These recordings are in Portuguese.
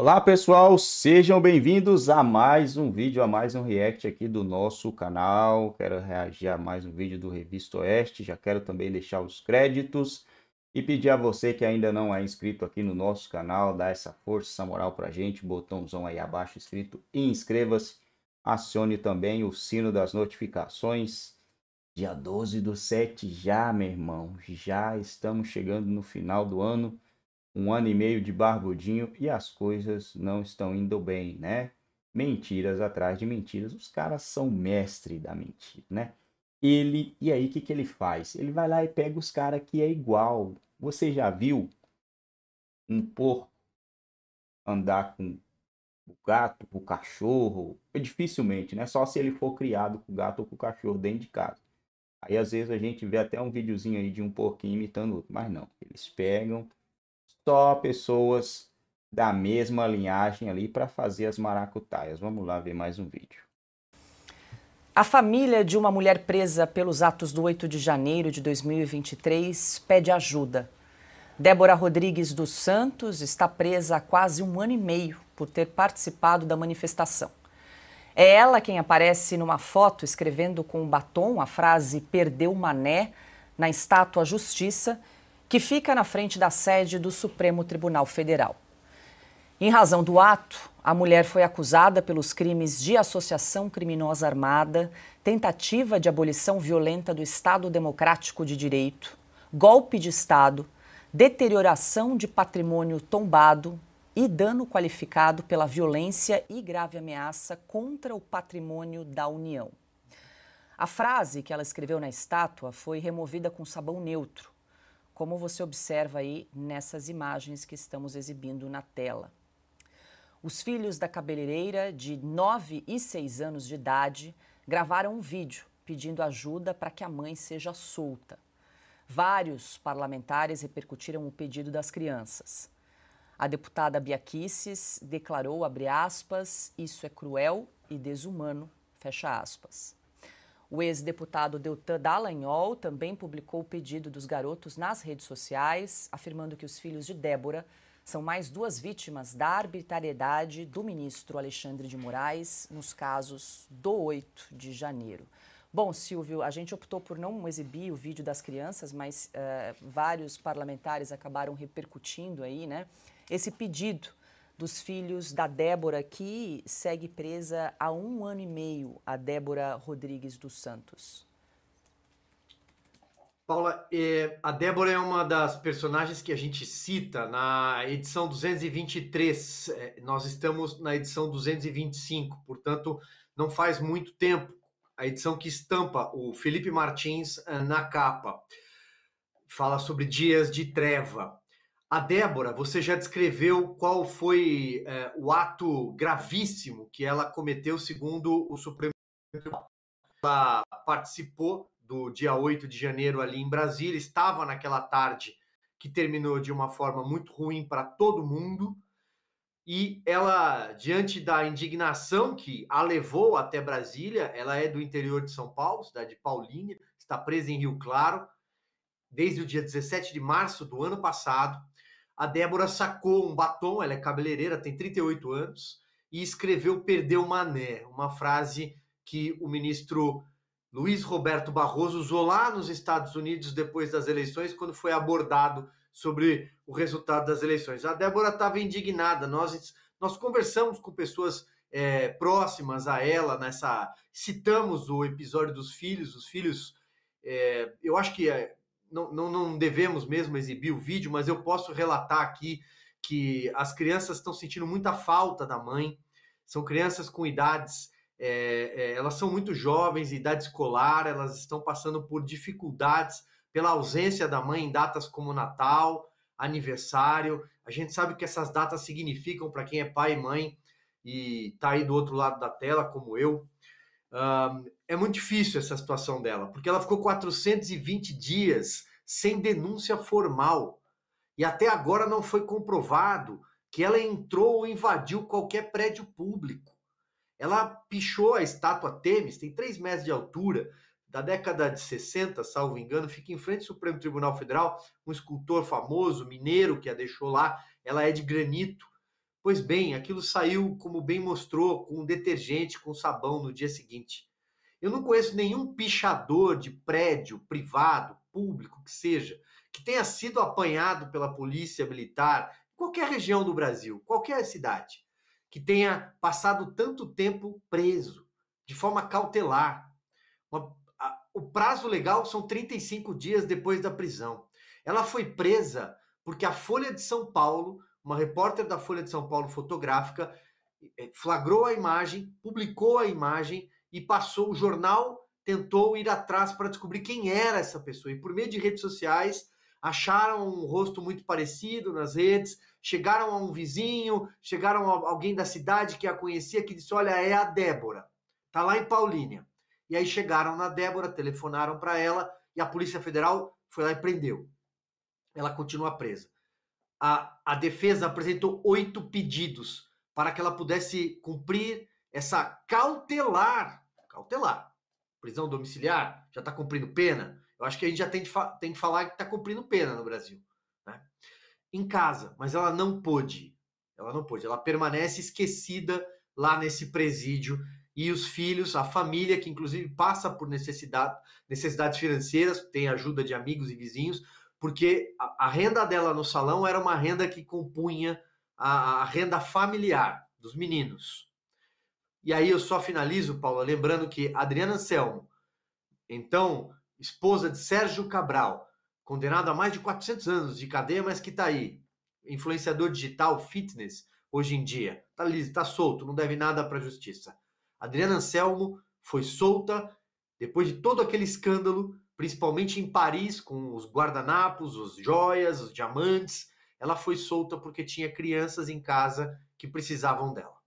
Olá pessoal, sejam bem-vindos a mais um vídeo, a mais um react aqui do nosso canal. Quero reagir a mais um vídeo do Revista Oeste, já quero também deixar os créditos e pedir a você que ainda não é inscrito aqui no nosso canal, dá essa força, essa moral pra gente, botãozão aí abaixo escrito inscreva-se, acione também o sino das notificações. Dia 12 do 7 já, meu irmão, já estamos chegando no final do ano um ano e meio de barbudinho e as coisas não estão indo bem, né? Mentiras atrás de mentiras, os caras são mestre da mentira, né? Ele, e aí o que, que ele faz? Ele vai lá e pega os caras que é igual. Você já viu um porco andar com o gato, com o cachorro? É dificilmente, né? Só se ele for criado com o gato ou com o cachorro dentro de casa. Aí às vezes a gente vê até um videozinho aí de um porquinho imitando outro, mas não. Eles pegam só pessoas da mesma linhagem ali para fazer as maracutaias. Vamos lá ver mais um vídeo. A família de uma mulher presa pelos atos do 8 de janeiro de 2023 pede ajuda. Débora Rodrigues dos Santos está presa há quase um ano e meio por ter participado da manifestação. É ela quem aparece numa foto escrevendo com um batom a frase Perdeu Mané na estátua Justiça que fica na frente da sede do Supremo Tribunal Federal. Em razão do ato, a mulher foi acusada pelos crimes de associação criminosa armada, tentativa de abolição violenta do Estado Democrático de Direito, golpe de Estado, deterioração de patrimônio tombado e dano qualificado pela violência e grave ameaça contra o patrimônio da União. A frase que ela escreveu na estátua foi removida com sabão neutro como você observa aí nessas imagens que estamos exibindo na tela. Os filhos da cabeleireira, de 9 e 6 anos de idade, gravaram um vídeo pedindo ajuda para que a mãe seja solta. Vários parlamentares repercutiram o pedido das crianças. A deputada Biaquisses declarou, aspas, isso é cruel e desumano, fecha aspas. O ex-deputado Deltan Dallagnol também publicou o pedido dos garotos nas redes sociais, afirmando que os filhos de Débora são mais duas vítimas da arbitrariedade do ministro Alexandre de Moraes nos casos do 8 de janeiro. Bom, Silvio, a gente optou por não exibir o vídeo das crianças, mas uh, vários parlamentares acabaram repercutindo aí, né, esse pedido dos filhos da Débora, que segue presa há um ano e meio, a Débora Rodrigues dos Santos. Paula, eh, a Débora é uma das personagens que a gente cita na edição 223. Eh, é, nós estamos na edição 225, portanto, não faz muito tempo. A edição que estampa o Felipe Martins eh, na capa. Fala sobre dias de treva. A Débora, você já descreveu qual foi é, o ato gravíssimo que ela cometeu, segundo o Supremo Tribunal. Ela participou do dia 8 de janeiro ali em Brasília, estava naquela tarde que terminou de uma forma muito ruim para todo mundo. E ela, diante da indignação que a levou até Brasília, ela é do interior de São Paulo, cidade de Paulínia, está presa em Rio Claro desde o dia 17 de março do ano passado a Débora sacou um batom, ela é cabeleireira, tem 38 anos, e escreveu Perdeu Mané, uma frase que o ministro Luiz Roberto Barroso usou lá nos Estados Unidos depois das eleições, quando foi abordado sobre o resultado das eleições. A Débora estava indignada, nós, nós conversamos com pessoas é, próximas a ela nessa. Citamos o episódio dos filhos, os filhos. É, eu acho que é, não, não, não devemos mesmo exibir o vídeo, mas eu posso relatar aqui que as crianças estão sentindo muita falta da mãe. São crianças com idades, é, é, elas são muito jovens, idade escolar, elas estão passando por dificuldades pela ausência da mãe em datas como Natal, aniversário. A gente sabe o que essas datas significam para quem é pai e mãe e está aí do outro lado da tela, como eu. Um, é muito difícil essa situação dela, porque ela ficou 420 dias sem denúncia formal. E até agora não foi comprovado que ela entrou ou invadiu qualquer prédio público. Ela pichou a estátua Temis, tem 3 metros de altura, da década de 60, salvo engano, fica em frente ao Supremo Tribunal Federal, um escultor famoso, mineiro, que a deixou lá, ela é de granito. Pois bem, aquilo saiu, como bem mostrou, com detergente, com sabão no dia seguinte. Eu não conheço nenhum pichador de prédio privado, público, que seja, que tenha sido apanhado pela polícia militar, qualquer região do Brasil, qualquer cidade, que tenha passado tanto tempo preso, de forma cautelar. Uma, a, o prazo legal são 35 dias depois da prisão. Ela foi presa porque a Folha de São Paulo, uma repórter da Folha de São Paulo fotográfica, eh, flagrou a imagem, publicou a imagem e passou o jornal tentou ir atrás para descobrir quem era essa pessoa. E por meio de redes sociais, acharam um rosto muito parecido nas redes, chegaram a um vizinho, chegaram a alguém da cidade que a conhecia, que disse: Olha, é a Débora, tá lá em Paulínia. E aí chegaram na Débora, telefonaram para ela e a Polícia Federal foi lá e prendeu. Ela continua presa. A, a defesa apresentou oito pedidos para que ela pudesse cumprir essa cautelar, cautelar, prisão domiciliar, já está cumprindo pena. Eu acho que a gente já tem de, tem falar que está cumprindo pena no Brasil. Né? Em casa, mas ela não pôde. Ela não pôde. Ela permanece esquecida lá nesse presídio. E os filhos, a família, que inclusive passa por necessidade, necessidades financeiras, tem ajuda de amigos e vizinhos, porque a, a renda dela no salão era uma renda que compunha a, a renda familiar dos meninos. E aí eu só finalizo, Paula, lembrando que Adriana Anselmo, então esposa de Sérgio Cabral, condenado a mais de 400 anos de cadeia, mas que está aí, influenciador digital, fitness, hoje em dia, está liso, está solto, não deve nada para a justiça. Adriana Anselmo foi solta depois de todo aquele escândalo, principalmente em Paris, com os guardanapos, os joias, os diamantes. Ela foi solta porque tinha crianças em casa que precisavam dela.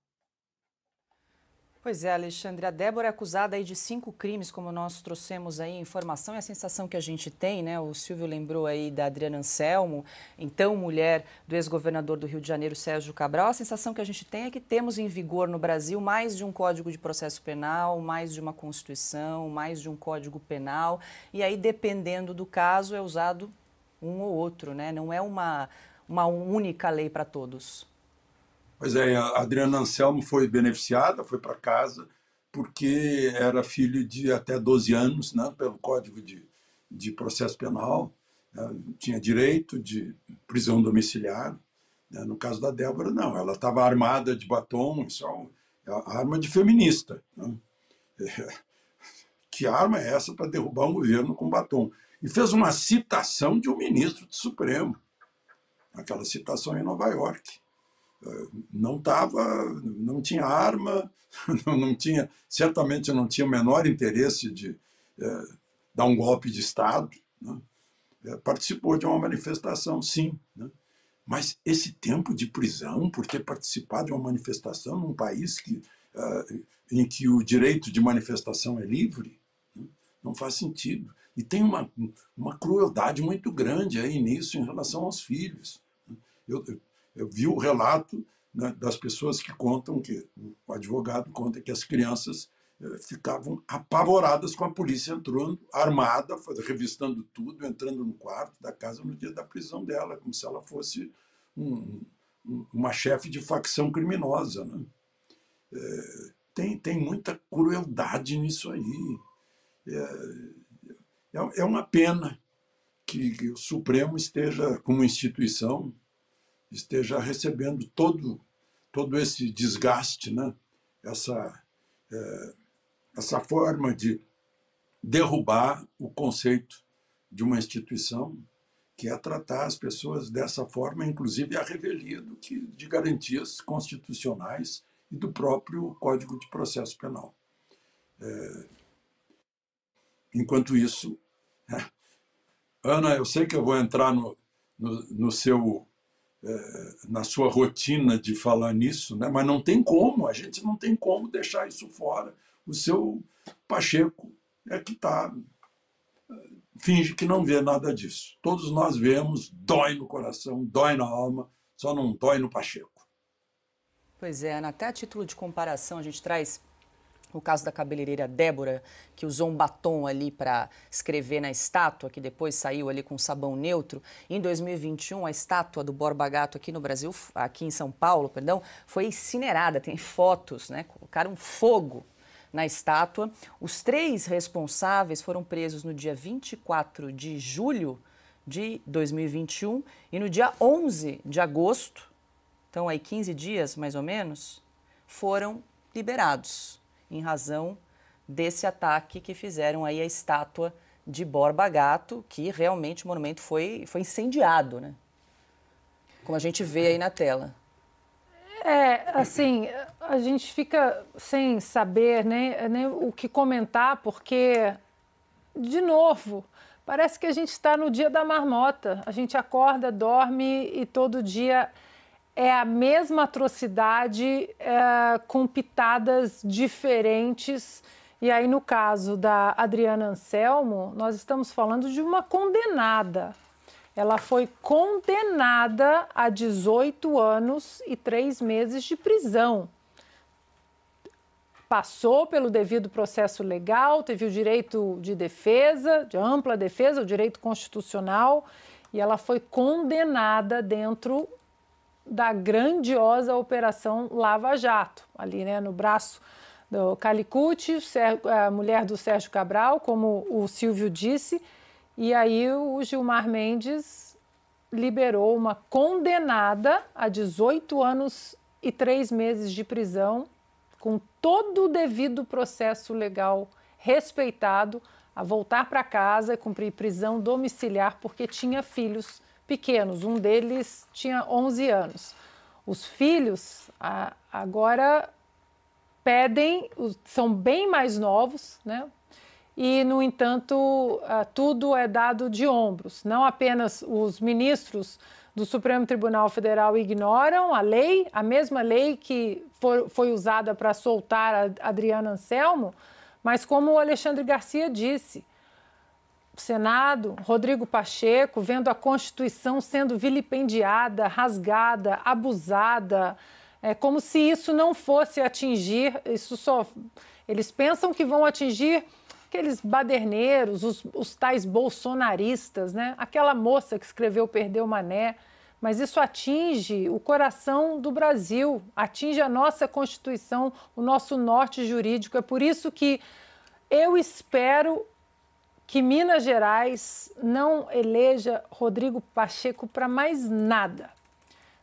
Pois é, Alexandre, a Débora é acusada aí de cinco crimes, como nós trouxemos aí informação, e é a sensação que a gente tem, né? O Silvio lembrou aí da Adriana Anselmo, então mulher do ex-governador do Rio de Janeiro, Sérgio Cabral. A sensação que a gente tem é que temos em vigor no Brasil mais de um código de processo penal, mais de uma Constituição, mais de um código penal, e aí, dependendo do caso, é usado um ou outro, né? Não é uma, uma única lei para todos. Pois é, a Adriana Anselmo foi beneficiada, foi para casa, porque era filho de até 12 anos, né, pelo Código de, de Processo Penal, né, tinha direito de prisão domiciliar. Né, no caso da Débora, não, ela estava armada de batom, só é é arma de feminista. Né. Que arma é essa para derrubar um governo com batom? E fez uma citação de um ministro do Supremo, aquela citação em Nova York não tava, não tinha arma, não tinha, certamente não tinha o menor interesse de é, dar um golpe de Estado. Né? É, participou de uma manifestação, sim. Né? Mas esse tempo de prisão por ter participado de uma manifestação num país que, é, em que o direito de manifestação é livre, né? não faz sentido. E tem uma, uma crueldade muito grande aí nisso em relação aos filhos. Né? Eu, eu eu vi o relato né, das pessoas que contam, que o advogado conta que as crianças eh, ficavam apavoradas com a polícia entrando, armada, revistando tudo, entrando no quarto da casa no dia da prisão dela, como se ela fosse um, uma chefe de facção criminosa. Né? É, tem, tem muita crueldade nisso aí. Eh, é, é, uma pena que, que o Supremo esteja, como instituição, esteja recebendo todo, todo esse desgaste, né? essa, é, essa forma de derrubar o conceito de uma instituição que é tratar as pessoas dessa forma, inclusive a revelia do que, de garantias constitucionais e do próprio Código de Processo Penal. É, enquanto isso, Ana, eu sei que eu vou entrar no, no, no seu na sua rotina de falar nisso, né? mas não tem como, a gente não tem como deixar isso fora. O seu Pacheco é que está. Finge que não vê nada disso. Todos nós vemos, dói no coração, dói na alma, só não dói no Pacheco. Pois é, Ana, até a título de comparação, a gente traz o caso da cabeleireira Débora, que usou um batom ali para escrever na estátua, que depois saiu ali com sabão neutro. Em 2021, a estátua do Borba Gato aqui no Brasil, aqui em São Paulo, perdão, foi incinerada. Tem fotos, né? Colocaram fogo na estátua. Os três responsáveis foram presos no dia 24 de julho de 2021 e no dia 11 de agosto, então aí 15 dias mais ou menos, foram liberados em razão desse ataque que fizeram aí a estátua de Borba Gato, que realmente o monumento foi, foi incendiado, né? Como a gente vê aí na tela. É, assim, a gente fica sem saber né? nem né, o que comentar, porque, de novo, parece que a gente está no dia da marmota. A gente acorda, dorme e todo dia é a mesma atrocidade é, com pitadas diferentes. E aí, no caso da Adriana Anselmo, nós estamos falando de uma condenada. Ela foi condenada a 18 anos e 3 meses de prisão. Passou pelo devido processo legal, teve o direito de defesa, de ampla defesa, o direito constitucional, e ela foi condenada dentro da grandiosa Operação Lava Jato, ali né, no braço do Calicute a eh, mulher do Sérgio Cabral, como o Silvio disse, e aí o Gilmar Mendes liberou uma condenada a 18 anos e 3 meses de prisão, com todo o devido processo legal respeitado, a voltar para casa, cumprir prisão domiciliar, porque tinha filhos pequenos, um deles tinha 11 anos. Os filhos a, agora pedem, são bem mais novos, né? E, no entanto, a, tudo é dado de ombros. Não apenas os ministros do Supremo Tribunal Federal ignoram a lei, a mesma lei que for, foi usada para soltar a Adriana Anselmo, mas, como o Alexandre Garcia disse, Senado, Rodrigo Pacheco, vendo a Constituição sendo vilipendiada, rasgada, abusada, é como se isso não fosse atingir, isso só eles pensam que vão atingir aqueles baderneiros, os, os tais bolsonaristas, né? Aquela moça que escreveu Perdeu Mané, mas isso atinge o coração do Brasil, atinge a nossa Constituição, o nosso norte jurídico. É por isso que eu espero que Minas Gerais não eleja Rodrigo Pacheco para mais nada,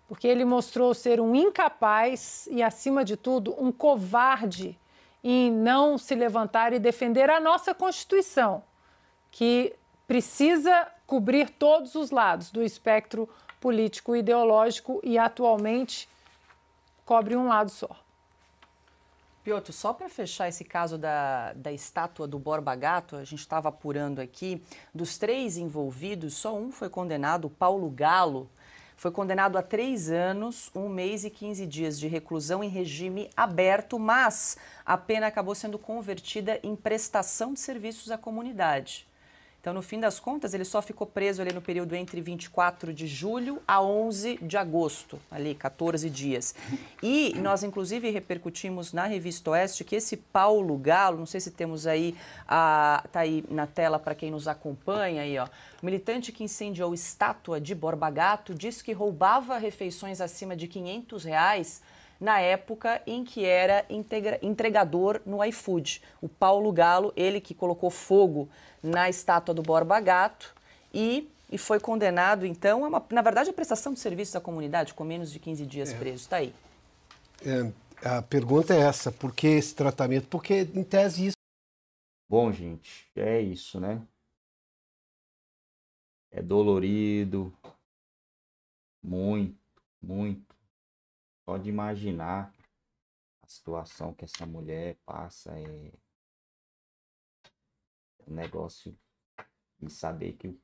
porque ele mostrou ser um incapaz e, acima de tudo, um covarde em não se levantar e defender a nossa Constituição, que precisa cobrir todos os lados do espectro político e ideológico e atualmente cobre um lado só. Pioto, só para fechar esse caso da, da estátua do Borba Gato, a gente estava apurando aqui, dos três envolvidos, só um foi condenado, Paulo Galo, foi condenado a três anos, um mês e 15 dias de reclusão em regime aberto, mas a pena acabou sendo convertida em prestação de serviços à comunidade. Então, no fim das contas, ele só ficou preso ali no período entre 24 de julho a 11 de agosto, ali 14 dias. E nós, inclusive, repercutimos na Revista Oeste que esse Paulo Galo, não sei se temos aí, a, tá aí na tela para quem nos acompanha aí, ó, militante que incendiou estátua de Borba Gato, disse que roubava refeições acima de 500 reais na época em que era entregador no iFood. O Paulo Galo, ele que colocou fogo na estátua do Borba Gato e, e foi condenado, então, a uma, na verdade, a prestação de serviço da comunidade, com menos de 15 dias é. preso. Está aí. É, a pergunta é essa, por que esse tratamento? Porque, em tese, isso... Bom, gente, é isso, né? É dolorido, muito, muito. Pode imaginar a situação que essa mulher passa é um negócio de saber que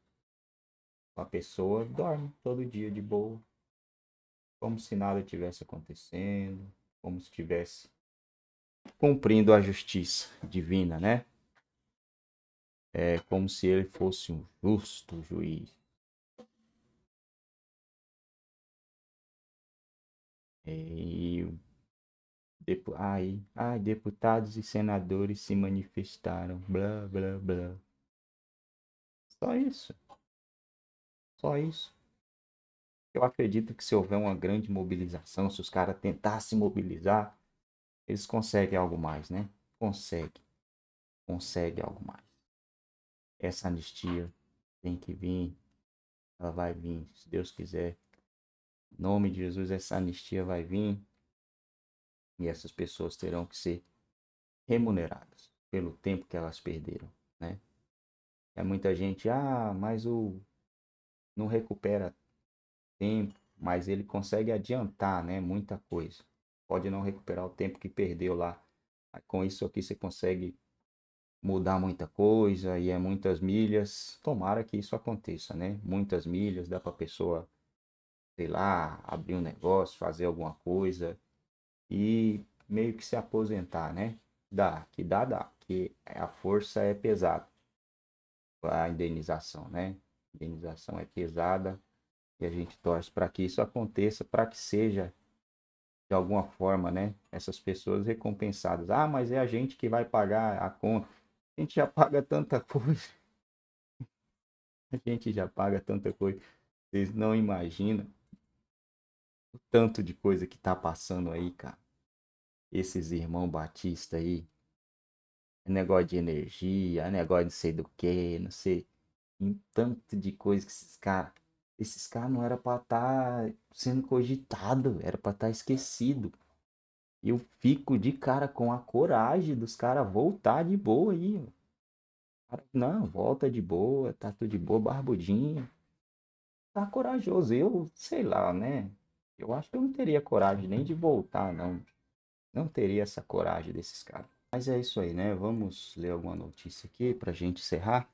a pessoa dorme todo dia de boa, como se nada tivesse acontecendo, como se tivesse cumprindo a justiça divina, né? É como se ele fosse um justo juiz. E Depo... Aí, ai, deputados e senadores se manifestaram, blá, blá, blá. Só isso. Só isso. Eu acredito que se houver uma grande mobilização, se os caras tentassem mobilizar, eles conseguem algo mais, né? Consegue. Consegue algo mais. Essa anistia tem que vir. Ela vai vir, se Deus quiser. Em nome de Jesus, essa anistia vai vir e essas pessoas terão que ser remuneradas pelo tempo que elas perderam, né? É muita gente, ah, mas o não recupera tempo, mas ele consegue adiantar, né, muita coisa. Pode não recuperar o tempo que perdeu lá. Com isso aqui você consegue mudar muita coisa e é muitas milhas. Tomara que isso aconteça, né? Muitas milhas dá para pessoa sei lá, abrir um negócio, fazer alguma coisa e meio que se aposentar, né? Dá, que dá, dá, que a força é pesada. A indenização, né? A indenização é pesada e a gente torce para que isso aconteça, para que seja de alguma forma, né? Essas pessoas recompensadas. Ah, mas é a gente que vai pagar a conta. A gente já paga tanta coisa. A gente já paga tanta coisa. Vocês não imaginam o tanto de coisa que tá passando aí, cara. Esses irmão Batista aí. negócio de energia, negócio de não sei do que, não sei. Um tanto de coisa que esses caras. Esses caras não era pra estar tá sendo cogitado, era pra estar tá esquecido. Eu fico de cara com a coragem dos caras voltar de boa aí. Não, volta de boa, tá tudo de boa, barbudinho. Tá corajoso, eu sei lá, né? Eu acho que eu não teria coragem nem de voltar, não. Não teria essa coragem desses caras. Mas é isso aí, né? Vamos ler alguma notícia aqui pra gente encerrar.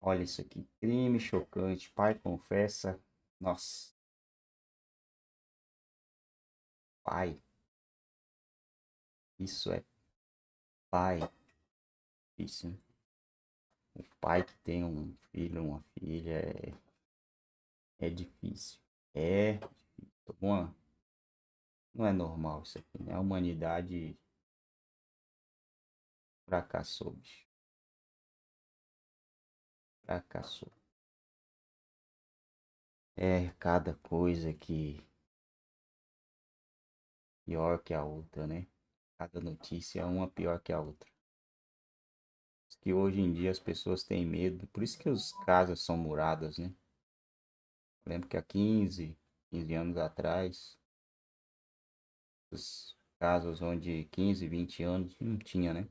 Olha isso aqui. Crime chocante. Pai confessa. Nossa. Pai. Isso é pai. Isso. Né? O pai que tem um filho, uma filha é, é difícil. É. Uma... Não é normal isso aqui, né? A humanidade fracassou, bicho. Fracassou. É cada coisa que. Pior que a outra, né? Cada notícia é uma pior que a outra. Que hoje em dia as pessoas têm medo. Por isso que os casas são muradas, né? Lembro que há 15, 15 anos atrás, os casos onde 15, 20 anos não tinha, né?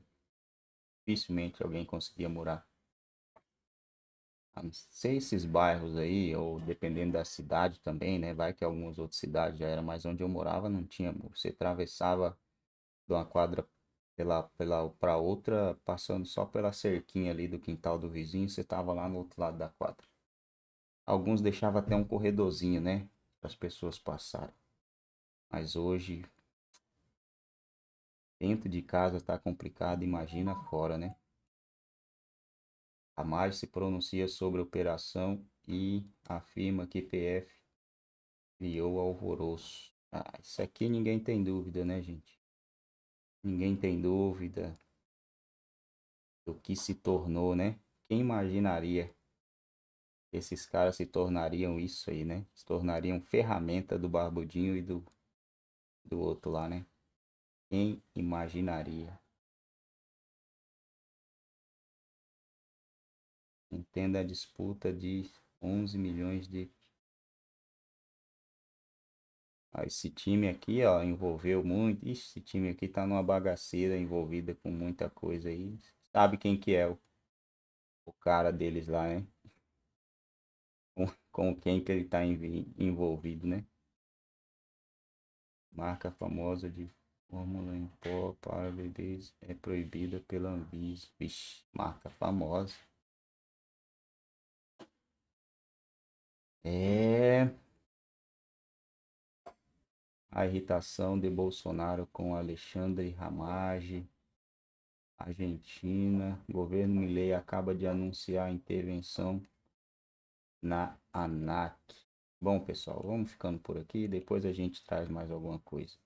Dificilmente alguém conseguia morar. A não ser esses bairros aí, ou dependendo da cidade também, né? Vai que algumas outras cidades já era, mas onde eu morava não tinha. Você atravessava de uma quadra pela pela para outra, passando só pela cerquinha ali do quintal do vizinho, você tava lá no outro lado da quadra. Alguns deixavam até um corredorzinho, né? Para as pessoas passarem. Mas hoje, dentro de casa está complicado, imagina fora, né? A Marge se pronuncia sobre a operação e afirma que PF viou alvoroço. Ah, isso aqui ninguém tem dúvida, né, gente? Ninguém tem dúvida do que se tornou, né? Quem imaginaria esses caras se tornariam isso aí, né? Se tornariam ferramenta do Barbudinho e do, do outro lá, né? Quem imaginaria? Entenda a disputa de 11 milhões de. Ah, esse time aqui, ó, envolveu muito. Ixi, esse time aqui tá numa bagaceira envolvida com muita coisa aí. Sabe quem que é o, o cara deles lá, né? com quem que ele está envolvido, né? Marca famosa de fórmula em pó para bebês é proibida pela Anvisa. Vixe, marca famosa. É. A irritação de Bolsonaro com Alexandre Ramage. Argentina. Governo Milei acaba de anunciar intervenção na ANAC. Bom, pessoal, vamos ficando por aqui. Depois a gente traz mais alguma coisa.